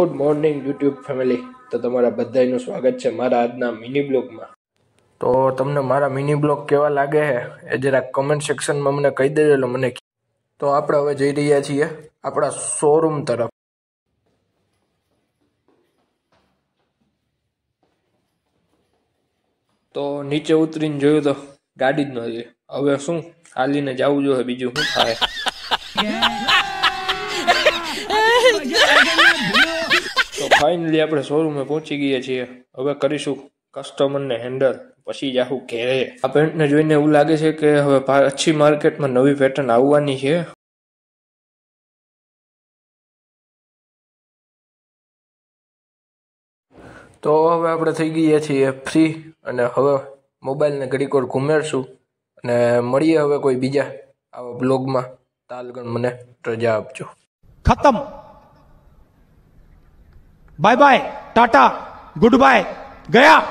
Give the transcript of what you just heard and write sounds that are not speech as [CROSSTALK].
good morning YouTube family તો તમારા બધાનું સ્વાગત છે મારા આજના મિની બ્લોગમાં તો તમને મારા મિની બ્લોગ કેવા લાગે છે એ જરા કમેન્ટ સેક્શનમાં મને કહી દેજો મને તો આપણે હવે જઈ રહ્યા છીએ આપણા શોરૂમ તરફ તો નીચે ઉતરીને જોયું તો ગાડી જ ન હવે શું હાલીને જવું જોઈએ બીજું શું થાય [LAUGHS] ફાઇનલી આપણે શોરૂમે પહોંચી ગયા છીએ હવે કરીશું કસ્ટમરને હેન્ડલ પછી જાહું ઘેરે આ પેન્ટને જોઈને એવું લાગે છે કે હવે પાછી માર્કેટમાં નવી પેટર્ન આવવાની છે તો હવે આપણે થઈ ગયા છીએ ફ્રી અને હવે મોબાઈલને ઘડીક વાર ઘુમેરશું અને મળીએ હવે કોઈ બીજા આવા બ્લોગમાં તાલગણ મને રજા આપજો ખતમ bye bye tata good bye ગયા